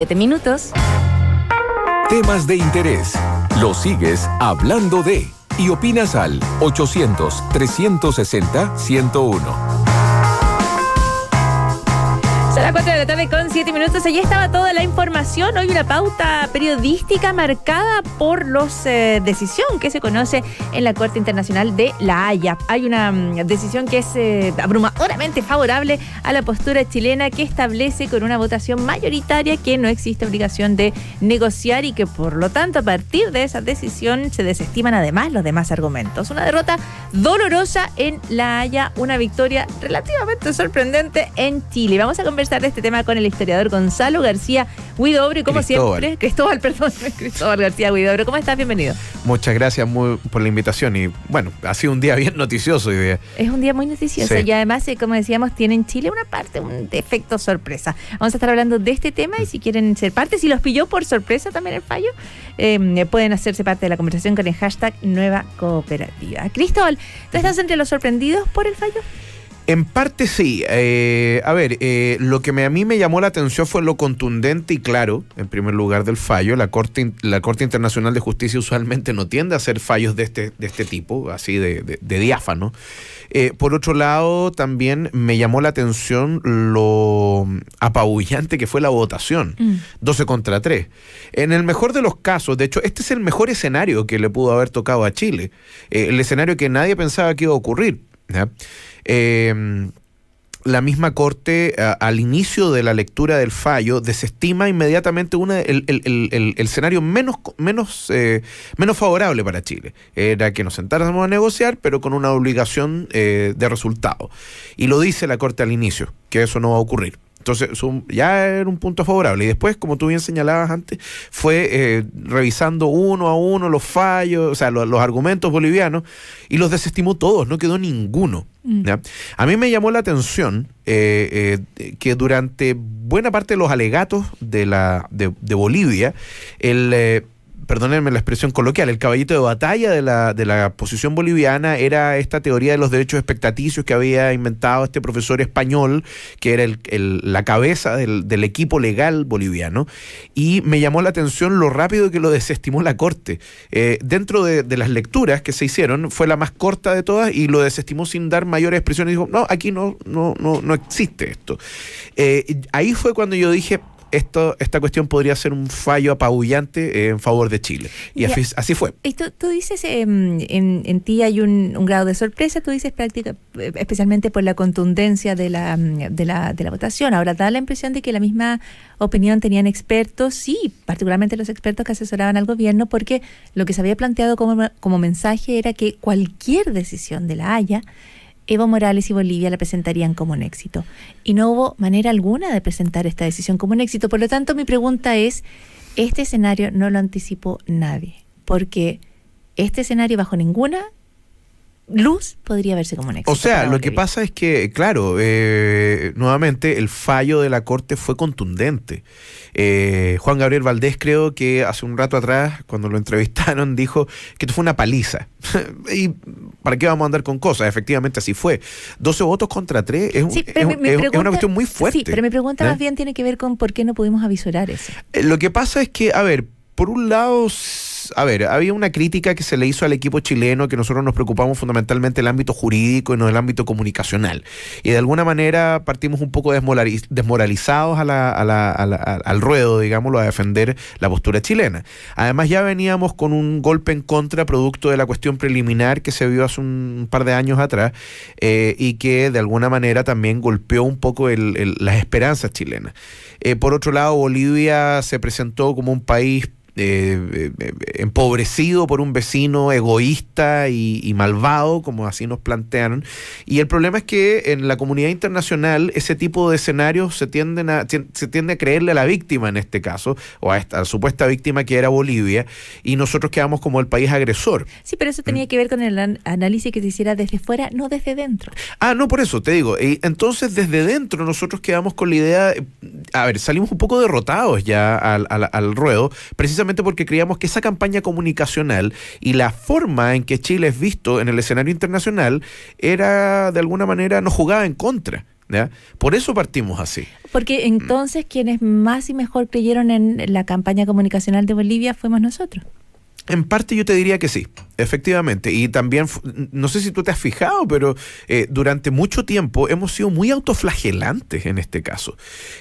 7 minutos. Temas de interés. Lo sigues hablando de y opinas al 800 360 101 a las 4 de la tarde con 7 minutos. Allí estaba toda la información. Hoy una pauta periodística marcada por los eh, decisión que se conoce en la Corte Internacional de la Haya. Hay una mm, decisión que es eh, abrumadoramente favorable a la postura chilena que establece con una votación mayoritaria que no existe obligación de negociar y que por lo tanto a partir de esa decisión se desestiman además los demás argumentos. Una derrota dolorosa en la Haya, una victoria relativamente sorprendente en Chile. Vamos a conversar de este tema con el historiador Gonzalo García Huidobro y como siempre, Cristóbal, perdón, Cristóbal García Huidobro. ¿Cómo estás? Bienvenido. Muchas gracias por la invitación y bueno, ha sido un día bien noticioso hoy día. Es un día muy noticioso y además, eh, como decíamos, tiene en Chile una parte, un defecto sorpresa. Vamos a estar hablando de este tema y si quieren ser parte, si los pilló por sorpresa también el fallo, eh, pueden hacerse parte de la conversación con el hashtag Nueva Cooperativa. Cristóbal, ¿tú estás entre los sorprendidos por el fallo? En parte sí. Eh, a ver, eh, lo que a mí me llamó la atención fue lo contundente y claro, en primer lugar, del fallo. La Corte, la corte Internacional de Justicia usualmente no tiende a hacer fallos de este, este tipo, así de, diáfano. Eh, por otro lado, también me llamó la atención lo apabullante que fue la votación, 12 mm. contra 3. En el mejor de los casos, de hecho, este es el mejor escenario que le pudo haber tocado a Chile, el escenario que nadie pensaba que iba a ocurrir. Em, la misma Corte al inicio de la lectura del fallo desestima inmediatamente una, el, escenario menos, menos, eh, menos favorable para Chile. Era que nos sentáramos a negociar, pero con una obligación eh, de resultado. Y lo dice la Corte al inicio, que eso no va a ocurrir. Entonces, ya era un punto favorable. Y después, como tú bien señalabas antes, fue eh, revisando uno a uno los fallos, o sea, los, argumentos bolivianos, y los desestimó todos, no quedó ninguno. Mm. A mí me llamó la atención eh, eh, que durante buena parte de los alegatos de, la, de Bolivia, el perdónenme la expresión coloquial, el caballito de batalla de la, de posición boliviana era esta teoría de los derechos expectaticios que había inventado este profesor español, que era la cabeza del, equipo legal boliviano, y me llamó la atención lo rápido que lo desestimó la Corte. Eh, dentro de, las lecturas que se hicieron, fue la más corta de todas y lo desestimó sin dar mayores expresiones. Dijo, no, aquí no, no, no, no existe esto. Eh, ahí fue cuando yo dije, esto, esta cuestión podría ser un fallo apabullante eh, en favor de Chile. Y, así, fue. Y tú, dices, em, en, ti hay un, grado de sorpresa, tú dices práctica, eh, especialmente por la contundencia de la, mm, de, la, de la votación. Ahora da la impresión de que la misma opinión tenían expertos, sí, particularmente los expertos que asesoraban al gobierno, porque lo que se había planteado como, como mensaje era que cualquier decisión de la Haya Evo Morales y Bolivia la presentarían como un éxito. Y no hubo manera alguna de presentar esta decisión como un éxito. Por lo tanto, mi pregunta es, este escenario no lo anticipó nadie, porque este escenario bajo ninguna luz podría verse como un éxito. O sea, lo que pasa es que, claro, eh, nuevamente el fallo de la Corte fue contundente. Eh, Juan Gabriel Valdés creo que hace un rato atrás, cuando lo entrevistaron, dijo que esto fue una paliza. ¿Y para qué vamos a andar con cosas? Efectivamente así fue. 12 votos contra 3 es, una cuestión muy fuerte. Sí, pero mi pregunta ¿eh? más bien tiene que ver con por qué no pudimos avisorar eso. lo que pasa es que, a ver, por un lado a ver, había una crítica que se le hizo al equipo chileno que nosotros nos preocupamos fundamentalmente del ámbito jurídico y no el ámbito comunicacional. Y de alguna manera partimos un poco desmoralizados al ruedo, digámoslo, a defender la postura chilena. Además ya veníamos con un golpe en contra producto de la cuestión preliminar que se vio hace un par de años atrás eh, y que de alguna manera también golpeó un poco las esperanzas chilenas. Eh, por otro lado, Bolivia se presentó como un país eh, eh, eh, empobrecido por un vecino egoísta y, malvado, como así nos plantearon. Y el problema es que en la comunidad internacional ese tipo de escenarios se, tienden a, se tiende a creerle a la víctima en este caso, o a esta supuesta víctima que era Bolivia, y nosotros quedamos como el país agresor. Sí, pero eso mm. tenía que ver con el análisis que se hiciera desde fuera, no desde dentro. Ah, no, por eso te digo. Entonces, desde dentro nosotros quedamos con la idea, a ver, salimos un poco derrotados ya al, al, ruedo, precisamente porque creíamos que esa campaña comunicacional y la forma en que Chile es visto en el escenario internacional era, de alguna manera, nos jugaba en contra. ¿Ya? Por eso partimos así. Porque entonces quienes más y mejor creyeron en la campaña comunicacional de Bolivia fuimos nosotros. En parte yo te diría que sí, efectivamente. Y también, no sé si tú te has fijado, pero eh, durante mucho tiempo hemos sido muy autoflagelantes en este caso.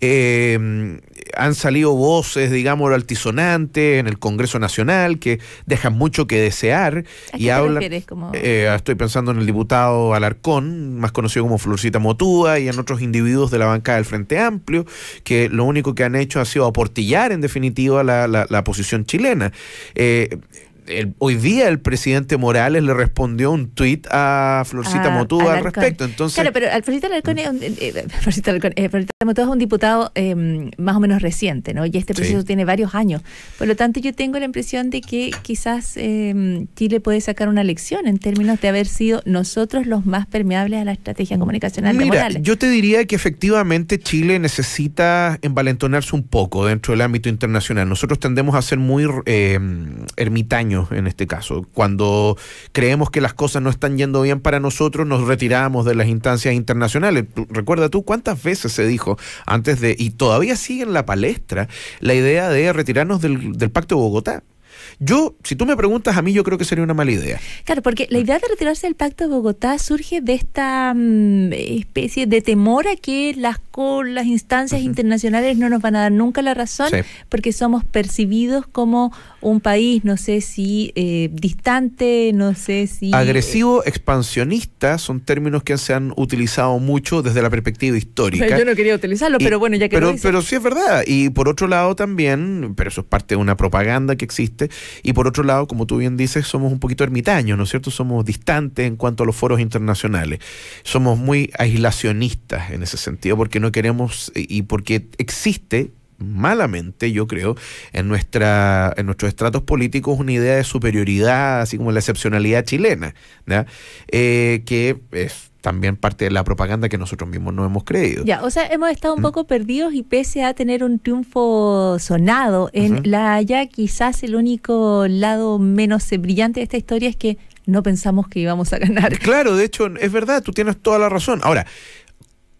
Eh, han salido voces, digamos, altisonantes en el Congreso Nacional que dejan mucho que desear. y eh, estoy pensando en el diputado Alarcón, más conocido como Florcita Motúa, y en otros individuos de la bancada del Frente Amplio, que lo único que han hecho ha sido aportillar en definitiva la, la, posición chilena. Eh, hoy día el presidente Morales le respondió un tuit a Florcita ah, al respecto. Entonces, claro, pero Florcita Alarcón, mm. es eh, un, eh, eh, Florcita, es un diputado em, más o menos reciente, ¿no? Y este proceso tiene varios años. Por lo tanto, yo tengo la impresión de que quizás em, Chile puede sacar una lección en términos de haber sido nosotros los más permeables a la estrategia comunicacional de Morales. Yo te diría que efectivamente Chile necesita envalentonarse un poco dentro del ámbito internacional. Nosotros tendemos a ser muy em, ermitaños en este caso. Cuando creemos que las cosas no están yendo bien para nosotros, nos retiramos de las instancias internacionales. Recuerda tú cuántas veces se dijo antes de, y todavía sigue en la palestra, la idea de retirarnos del, Pacto de Bogotá. Yo, si tú me preguntas a mí, yo creo que sería una mala idea. Claro, porque la idea de retirarse del Pacto de Bogotá surge de esta mm, especie de temor a que las, las instancias internacionales no nos van a dar nunca la razón, porque somos percibidos como un país, no sé si eh, distante, no sé si... Eh, Agresivo, expansionista, son términos que se han utilizado mucho desde la perspectiva histórica. yo no quería utilizarlo, pero bueno, ya que... Pero, pero sí es verdad. Y por otro lado también, pero eso es parte de una propaganda que existe, y por otro lado, como tú bien dices, somos un poquito ermitaños, ¿no es cierto? Somos distantes en cuanto a los foros internacionales. Somos muy aislacionistas en ese sentido, porque no queremos y porque existe malamente, yo creo, en, nuestra, en nuestros estratos políticos una idea de superioridad, así como la excepcionalidad chilena, eh, que es también parte de la propaganda que nosotros mismos no hemos creído. Ya, o sea, hemos estado un poco perdidos y pese a tener un triunfo sonado en la ya quizás el único lado menos brillante de esta historia es que no pensamos que íbamos a ganar. Claro, de hecho, es verdad, tú tienes toda la razón. Ahora,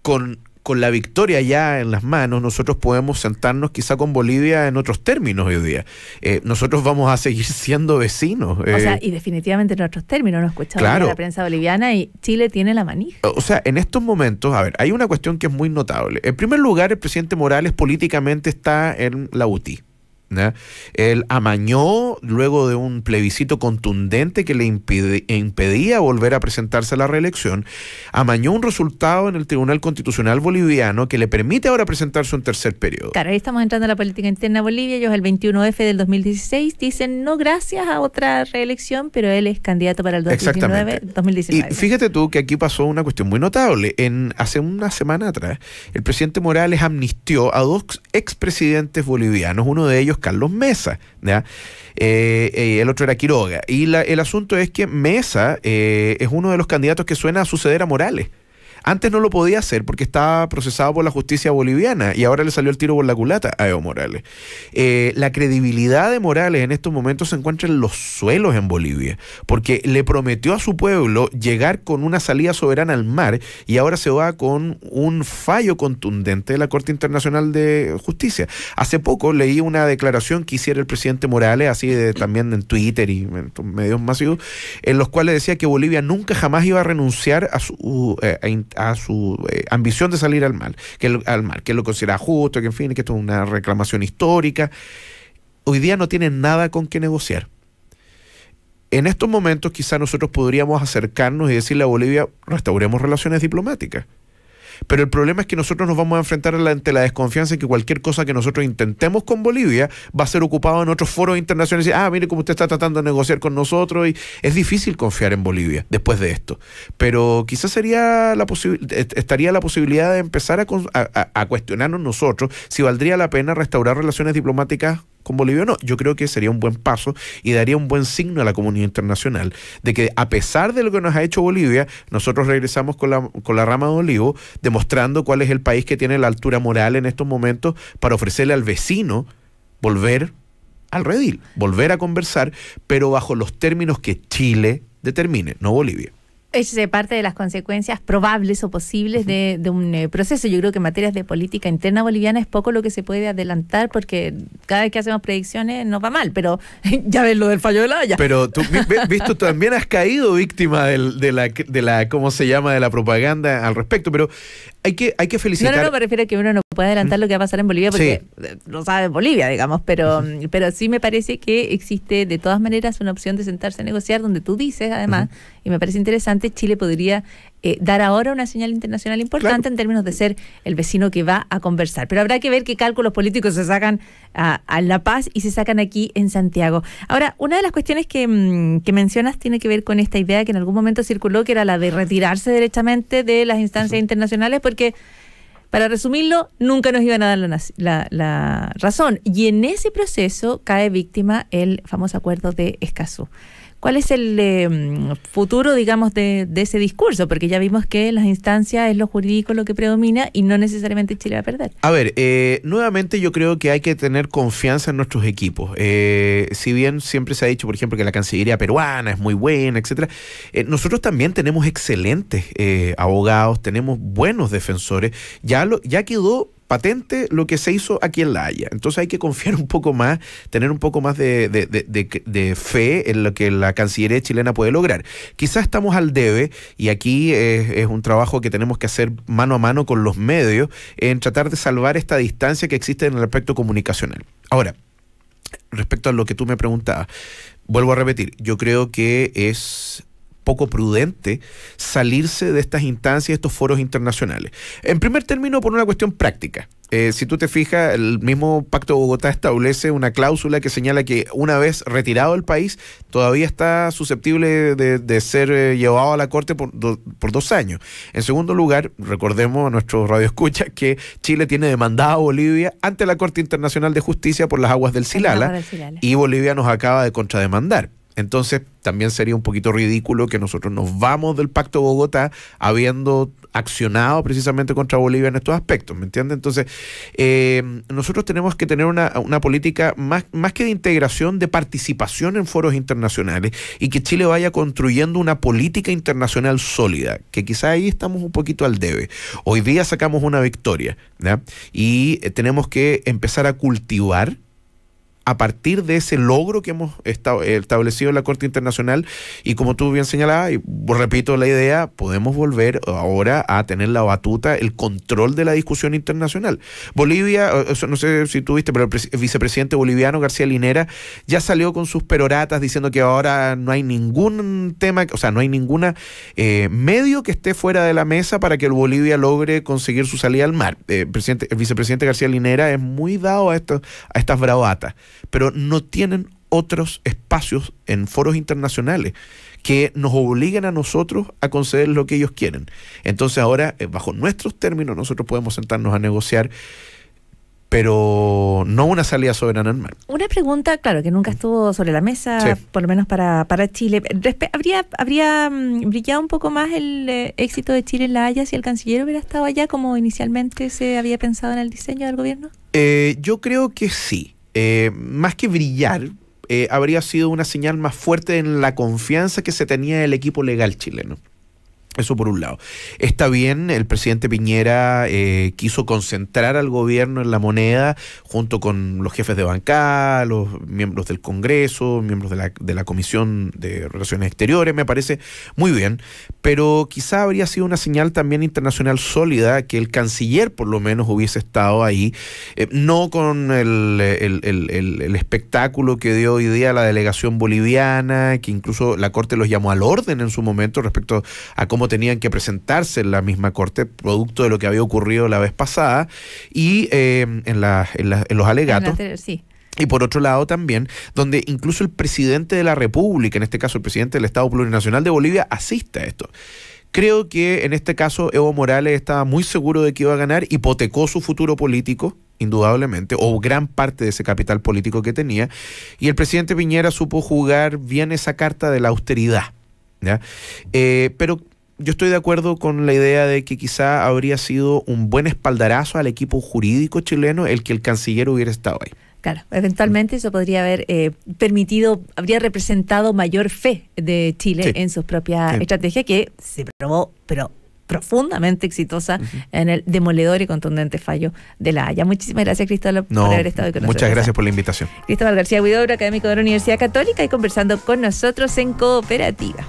con con la victoria ya en las manos, nosotros podemos sentarnos quizá con Bolivia en otros términos hoy día. Eh, nosotros vamos a seguir siendo vecinos. O sea, eh, y definitivamente en otros términos, no escuchamos en la prensa boliviana y Chile tiene la manija. O sea, en estos momentos, a ver, hay una cuestión que es muy notable. En primer lugar, el presidente Morales políticamente está en la UTI. Él amañó luego de un plebiscito contundente que le impedía volver a presentarse a la reelección, amañó un resultado en el Tribunal Constitucional Boliviano que le permite ahora presentarse un tercer periodo. Claro, ahí estamos entrando a la política interna Bolivia. Ellos el 21F del 2016 dicen no gracias a otra reelección, pero él es candidato para el 2019, 2019. Y fíjate tú que aquí pasó una cuestión muy notable. En, hace una semana atrás, el presidente Morales amnistió a dos expresidentes bolivianos, uno de ellos Carlos Mesa. Eh, eh, el otro era Quiroga. Y el asunto es que Mesa eh, es uno de los candidatos que suena a suceder a Morales. Antes no lo podía hacer porque estaba procesado por la justicia boliviana y ahora le salió el tiro por la culata a Evo Morales. Eh, la credibilidad de Morales en estos momentos se encuentra en los suelos en Bolivia, porque le prometió a su pueblo llegar con una salida soberana al mar y ahora se va con un fallo contundente de la Corte Internacional de Justicia. Hace poco leí una declaración que hiciera el presidente Morales, así de, también en Twitter y en medios masivos, en los cuales decía que Bolivia nunca jamás iba a renunciar a su... Eh, a su eh, ambición de salir al mar, que, al mar, que lo considera justo, que en fin, que esto es una reclamación histórica. Hoy día no tienen nada con qué negociar. En estos momentos quizá nosotros podríamos acercarnos y decirle a Bolivia, restauremos relaciones diplomáticas. Pero el problema es que nosotros nos vamos a enfrentar ante la desconfianza en que cualquier cosa que nosotros intentemos con Bolivia va a ser ocupado en otros foros internacionales. Y, ah, mire cómo usted está tratando de negociar con nosotros. Y es difícil confiar en Bolivia después de esto. Pero quizás sería la estaría la posibilidad de empezar a cuestionarnos nosotros si valdría la pena restaurar relaciones diplomáticas con Bolivia no. Yo creo que sería un buen paso y daría un buen signo a la comunidad internacional de que a pesar de lo que nos ha hecho Bolivia, nosotros regresamos con la, con la rama de olivo, demostrando cuál es el país que tiene la altura moral en estos momentos para ofrecerle al vecino volver al redil, volver a conversar, pero bajo los términos que Chile determine, no Bolivia es eh, parte de las consecuencias probables o posibles de, un eh, proceso. Yo creo que en materias de política interna boliviana es poco lo que se puede adelantar porque cada vez que hacemos predicciones nos va mal, pero ya ves lo del fallo de la Haya. Pero tú, visto, también has caído víctima de, la, de la, ¿cómo se llama?, de la propaganda al respecto. Pero hay que, hay que felicitar. No, no, no, me refiero a que uno no puede adelantar lo que va a pasar en Bolivia porque no sabe Bolivia, digamos, pero, pero sí me parece que existe de todas maneras una opción de sentarse a negociar donde tú dices, además, y me parece interesante, Chile podría eh, dar ahora una señal internacional importante en términos de ser el vecino que va a conversar. Pero habrá que ver qué cálculos políticos se sacan a, La Paz y se sacan aquí en Santiago. Ahora, una de las cuestiones mm, que, mencionas tiene que ver con esta idea que en algún momento circuló, que era la de retirarse derechamente de las instancias internacionales, porque, para resumirlo, nunca nos iban a dar la, la razón. Y en ese proceso cae víctima el famoso acuerdo de Escazú. ¿Cuál es el em, futuro, digamos, de, ese discurso? Porque ya vimos que las instancias es lo jurídico lo que predomina y no necesariamente Chile va a perder. A ver, eh, nuevamente yo creo que hay que tener confianza en nuestros equipos. Eh, si bien siempre se ha dicho, por ejemplo, que la Cancillería peruana es muy buena, etcétera, eh, nosotros también tenemos excelentes abogados, tenemos buenos defensores. Ya, lo, ya quedó patente lo que se hizo aquí en La Haya. Entonces hay que confiar un poco más, tener un poco más de, fe en lo que la Cancillería chilena puede lograr. Quizás estamos al debe y aquí es, es, un trabajo que tenemos que hacer mano a mano con los medios en tratar de salvar esta distancia que existe en el aspecto comunicacional. Ahora, respecto a lo que tú me preguntabas, vuelvo a repetir, yo creo que es poco prudente salirse de estas instancias, de estos foros internacionales. En primer término, por una cuestión práctica. Eh, si tú te fijas, el mismo Pacto de Bogotá establece una cláusula que señala que una vez retirado el país, todavía está susceptible de, ser eh, llevado a la corte por, dos años. En segundo lugar, recordemos a nuestro radio escucha que Chile tiene demandado a Bolivia ante la Corte Internacional de Justicia por las aguas del Silala, y Bolivia nos acaba de contrademandar. Entonces también sería un poquito ridículo que nosotros nos vamos del Pacto Bogotá habiendo accionado precisamente contra Bolivia en estos aspectos, ¿me entiendes? Entonces, eh, nosotros tenemos que tener una, política más, que de integración, de participación en foros internacionales y que Chile vaya construyendo una política internacional sólida, que quizás ahí estamos un poquito al debe. Hoy día sacamos una victoria y eh, tenemos que empezar a cultivar a partir de ese logro que hemos establecido en la Corte Internacional y como tú bien señalabas, y repito la idea, podemos volver ahora a tener la batuta, el control de la discusión internacional. Bolivia, no sé si tú viste, pero el vicepresidente boliviano García Linera ya salió con sus peroratas diciendo que ahora no hay ningún tema, o sea, no hay ningún eh, medio que esté fuera de la mesa para que el Bolivia logre conseguir su salida al mar. Eh, el, presidente, vicepresidente García Linera es muy dado a, esto, a estas bravatas pero no tienen otros espacios en foros internacionales que nos obliguen a nosotros a conceder lo que ellos quieren. Entonces ahora, eh, bajo nuestros términos, nosotros podemos sentarnos a negociar, pero no una salida soberana en mar. Una pregunta, claro, que nunca mm. estuvo sobre la mesa, por lo menos para, Chile. ¿Habría, ¿Habría mm, brillado un poco más el eh, éxito de Chile en La Haya si el canciller hubiera estado allá como inicialmente se había pensado en el diseño del gobierno? Eh, yo creo que sí. Eh, más que brillar, eh, habría sido una señal más fuerte en la confianza que se tenía el equipo legal chileno. Eso por un lado. Está bien, el presidente Piñera eh, quiso concentrar al gobierno en la moneda junto con los jefes de bancada, los miembros del Congreso, miembros de la, de la Comisión de Relaciones Exteriores, me parece muy bien, pero quizá habría sido una señal también internacional sólida que el canciller por lo menos hubiese estado ahí, eh, no con el, el, espectáculo que dio hoy día la delegación boliviana, que incluso la Corte los llamó al orden en su momento respecto a cómo tenían que presentarse en la misma corte, producto de lo que había ocurrido la vez pasada, y eh, en, los alegatos. Y por otro lado también, donde incluso el presidente de la República, en este caso el presidente del Estado Plurinacional de Bolivia, asiste a esto. Creo que en este caso Evo Morales estaba muy seguro de que iba a ganar, hipotecó su futuro político, indudablemente, o gran parte de ese capital político que tenía, y el presidente Piñera supo jugar bien esa carta de la austeridad. ¿ya? Eh, pero yo estoy de acuerdo con la idea de que quizá habría sido un buen espaldarazo al equipo jurídico chileno el que el canciller hubiera estado ahí. Claro, eventualmente eso podría haber eh, permitido, habría representado mayor fe de Chile en su propia estrategias estrategia que se probó, pero profundamente exitosa en el demoledor y contundente fallo de la Haya. Muchísimas gracias, Cristóbal, por haber estado con nosotros. Muchas gracias por la invitación. Cristóbal García Huidobro, académico de la Universidad Católica, y conversando con nosotros en Cooperativa.